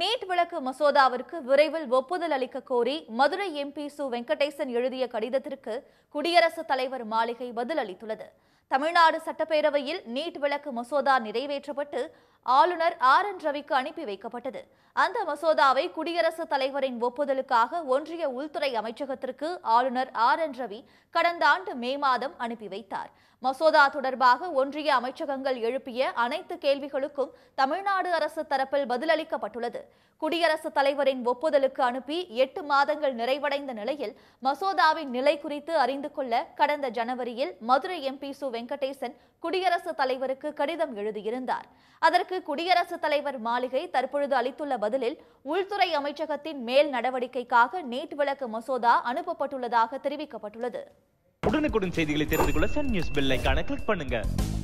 NEET விளக்கு மசோதாவிற்கு விரைவில் ஒப்புதல் அளிக்க கோரி மதுரை எம்பி சு வெங்கடேசன் எழுதிய கடிதத்திற்கு குடியரசுத் தலைவர் மாளிகை பதிலளித்துள்ளது தமிழ்நாடு சட்டப்பேரவையில் நீட் விளக்கு மசோதா நிறைவேற்றப்பட்டு ஆளுநர் ஆர் என் ரவிக்கு அனுப்பி வைக்கப்பட்டது அந்த மசோதாவை குடியரசுத் தலைவரின் ஒப்புதலுக்காக ஒன்றிய உள்துறை அமைச்சகத்திற்கு ஆளுநர் ஆர் என் ரவி கடந்த ஆண்டு மே மாதம் அனுப்பி வைத்தார் மசோதா தொடர்பாக ஒன்றிய அமைச்சகங்கள் எழுப்பிய அனைத்து கேள்விகளுக்கும் தமிழ்நாடு அரசு தரப்பில் பதிலளிக்கப்பட்டுள்ளது குடியரசுத் தலைவரின் ஒப்புதலுக்கு அனுப்பி எட்டு மாதங்கள் நிறைவடைந்த நிலையில் மசோதாவின் நிலை குறித்து அறிந்து கொள்ள கடந்த ஜனவரியில் மதுரை எம்பி சு வெங்கடேசன் குடியரசுத் தலைவருக்கு கடிதம் எழுதியிருந்தார் அதற்கு இதற்கு குடியரசுத் தலைவர் மாளிகை தற்பொழுது அளித்துள்ள பதிலில் உள்துறை அமைச்சகத்தின் மேல் நடவடிக்கைக்காக நீட் விளக்கு மசோதா அனுப்பப்பட்டுள்ளதாக தெரிவிக்கப்பட்டுள்ளது உடனுக்குடன் செய்திகளை தெரிந்து கொள்ள சன் நியூஸ் கிளிக் பண்ணுங்க